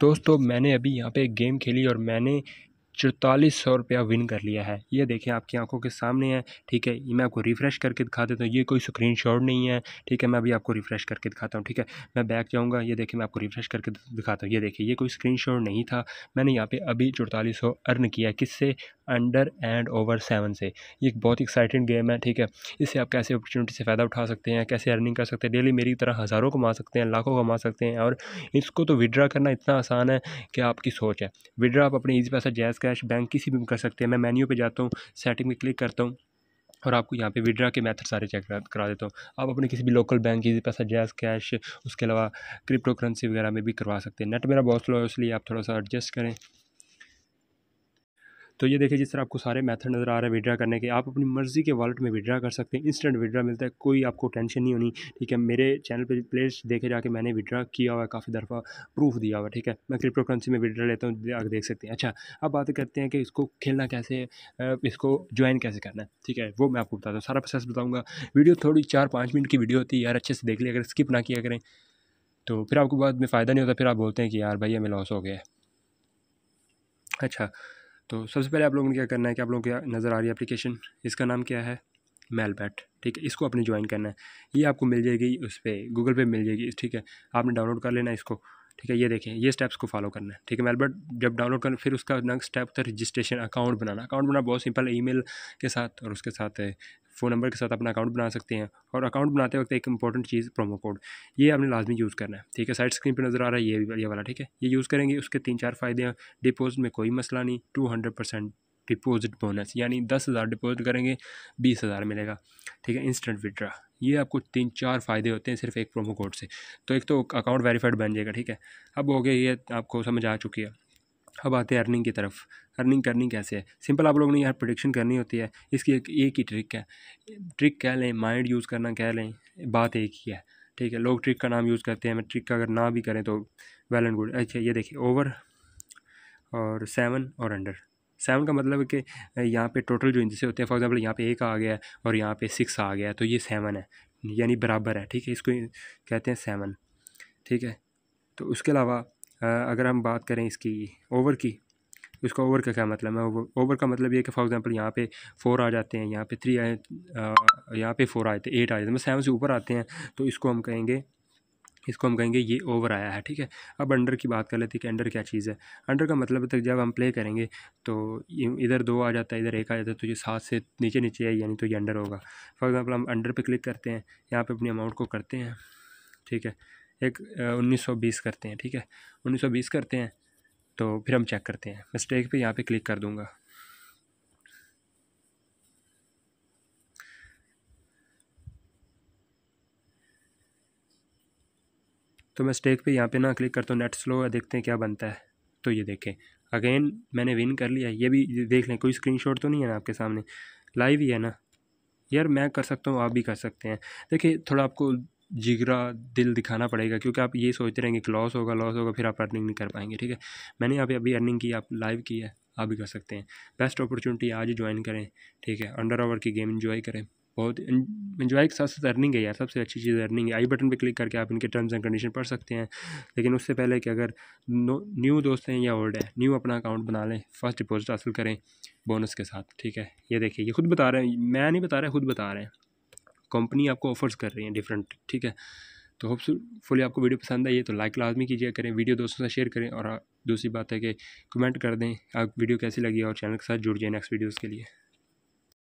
दोस्तों मैंने अभी यहाँ पे एक गेम खेली और मैंने चौतालीस सौ रुपया विन कर लिया है ये देखें आपकी आंखों के सामने है ठीक है ये मैं आपको रिफ़्रेश करके दिखा देता हूँ तो ये कोई स्क्रीन शॉट नहीं है ठीक है मैं अभी आपको रिफ़्रेश करके दिखाता हूँ ठीक है मैं बैक जाऊँगा ये देखें मैं आपको रिफ़्रेश करके दिखाता हूँ ये देखिए ये कोई स्क्रीन शॉट नहीं था मैंने यहाँ पर अभी चौतालीस सौ अर्न किया है किससे अंडर एंड ओवर सेवन से ये एक बहुत एक्साइटेड गेम है ठीक है इससे आप कैसे अपॉर्चुनिटी से फ़ायदा उठा सकते हैं कैसे अर्निंग कर सकते हैं डेली मेरी तरह हज़ारों कमा सकते हैं लाखों कमा सकते हैं और इसको तो विड्रा करना इतना आसान है कि आपकी सोच है विड्रा आप अपने ईजी पैसा जैज़ कैश बैंक किसी भी कर सकते हैं मैं मेन्यू पे जाता हूँ सेटिंग में क्लिक करता हूँ और आपको यहाँ पे विड्रा के मेथड सारे चेक करा देता हूँ आप अपने किसी भी लोकल बैंक की पैसा जैस कैश उसके अलावा क्रिप्टो करेंसी वगैरह में भी करवा सकते हैं नेट मेरा बहुत स्लो है इसलिए आप थोड़ा सा एडजस्ट करें तो ये देखिए जिस तरह आपको सारे मेथड नज़र आ रहे हैं विड्रा करने के आप अपनी मर्ज़ी के वॉलेट में विड्रा कर सकते हैं इंस्टेंट विड्रा मिलता है कोई आपको टेंशन नहीं होनी ठीक है मेरे चैनल पर प्लेस देखे जाके मैंने विड्रा किया हुआ है काफ़ी दफ़ा प्रूफ दिया हुआ ठीक है मैं क्रिप्टो करेंसी में विड्रा लेता हूँ आगे देख सकते हैं अच्छा अब बात करते हैं कि इसको खेलना कैसे इसको ज्वाइन कैसे करना है ठीक है वो मैं आपको बताता हूँ सारा प्रोसेस बताऊँगा वीडियो थोड़ी चार पाँच मिनट की वीडियो होती है यार अच्छे से देख लिया अगर स्किप ना किया करें तो फिर आपको बाद में फ़ायदा नहीं होता फिर आप बोलते हैं कि यार भैया हमें लॉस हो गया अच्छा तो सबसे पहले आप लोगों ने क्या करना है कि आप लोगों को नज़र आ रही है एप्लीकेशन इसका नाम क्या है मेलबैट ठीक है इसको आपने ज्वाइन करना है ये आपको मिल जाएगी उस पर गूगल पे मिल जाएगी ठीक है आपने डाउनलोड कर लेना इसको ठीक है ये देखें ये स्टेप्स को फॉलो करना है ठीक है मेलबर्ट जब डाउनलोड करना फिर उसका नेक्स्ट स्टेप था रजिस्ट्रेशन अकाउंट बनाना अकाउंट बनाना बहुत सिंपल ईमेल के साथ और उसके साथ फ़ोन नंबर के साथ अपना अकाउंट बना सकते हैं और अकाउंट बनाते वक्त एक इंपॉर्टेंट चीज़ प्रोमो कोड ये आपने लाजमी यूज़ करना है ठीक है साइड स्क्रीन पर नज़र आ रहा है ये ये वाला ठीक है ये यूज़ करेंगे उसके तीन चार फ़ायदे हैं डिपोजिट में कोई मसला नहीं two hundred percent deposit bonus यानी दस हज़ार डिपॉजिट करेंगे बीस हज़ार मिलेगा ठीक है इंस्टेंट विड्रा ये आपको तीन चार फ़ायदे होते हैं सिर्फ एक प्रोमो कोड से तो एक तो अकाउंट वेरीफाइड बन जाएगा ठीक है अब हो गया ये आपको समझ आ चुकी है अब आते हैं अर्निंग की तरफ अर्निंग करनी कैसे है सिंपल आप लोगों ने यहाँ प्रोडिक्शन करनी होती है इसकी एक एक ही ट्रिक है ट्रिक कह लें माइंड यूज़ करना कह लें बात एक ही है ठीक है लोग ट्रिक का नाम यूज़ करते हैं मैं ट्रिक का अगर ना भी करें तो वेल एंड गुड अच्छा ये देखिए ओवर और सेवन और अंडर सेवन का मतलब है कि यहाँ पे टोटल जो इंजेस होते हैं फॉर एग्जांपल यहाँ पे एक आ गया और यहाँ पे सिक्स आ गया तो ये सेवन है यानी बराबर है ठीक है इसको कहते हैं सेवन ठीक है तो उसके अलावा अगर हम बात करें इसकी ओवर की उसका ओवर का क्या मतलब है ओवर का मतलब ये कि फॉर एग्जांपल यहाँ पे फोर आ जाते हैं यहाँ पे थ्री आए यहाँ पे फोर थे एट आ जाते हैं सेवन मतलब से ऊपर आते हैं तो इसको हम कहेंगे इसको हम कहेंगे ये ओवर आया है ठीक है अब अंडर की बात कर लेते हैं कि अंडर क्या चीज़ है अंडर का मतलब तक जब हम प्ले करेंगे तो इधर दो आ जाता है इधर एक आ जाता है तो ये सात से नीचे नीचे है यानी तो ये अंडर होगा फॉर एग्ज़ाम्पल हम अंडर पे क्लिक करते हैं यहाँ पे अपनी अमाउंट को करते हैं ठीक है एक उन्नीस करते हैं ठीक है उन्नीस करते हैं तो फिर हम चेक करते हैं मिस्टेक स्टेक पर यहाँ पर क्लिक कर दूँगा तो मैं स्टेक पे यहाँ पे ना क्लिक करता हूँ नेट स्लो है देखते हैं क्या बनता है तो ये देखें अगेन मैंने विन कर लिया ये भी देख लें कोई स्क्रीन तो नहीं है ना आपके सामने लाइव ही है ना यार मैं कर सकता हूँ आप भी कर सकते हैं देखिए थोड़ा आपको जिगरा दिल दिखाना पड़ेगा क्योंकि आप ये सोचते रहेंगे कि लॉस होगा लॉस होगा फिर आप अर्निंग नहीं कर पाएंगे ठीक है मैंने यहाँ पे अभी अर्निंग की आप लाइव की है आप भी कर सकते हैं बेस्ट अपॉर्चुनिटी आज ज्वाइन करें ठीक है अंडर ओवर की गेम इन्जॉय करें बहुत इन्जॉय के साथ साथ अर्निंग है यार सबसे अच्छी चीज़ अर्निंग है आई बटन पे क्लिक करके आप इनके टर्म्स एंड कंडीशन पढ़ सकते हैं लेकिन उससे पहले कि अगर न्यू दोस्त हैं या ओल्ड है न्यू अपना अकाउंट बना लें फर्स्ट डिपॉजिट हासिल करें बोनस के साथ ठीक है ये देखिए ये खुद बता रहे हैं मैं नहीं बता रहा खुद बता रहे हैं कंपनी आपको ऑफर्स कर रही है डिफरेंट ठीक है तो होपफुली आपको वीडियो पसंद आई है तो लाइक लाजमी कीजिए करें वीडियो दोस्तों से शेयर करें और दूसरी बात है कि कमेंट कर दें आप वीडियो कैसी लगी और चैनल के साथ जुड़ जाए नेक्स्ट वीडियोज़ के लिए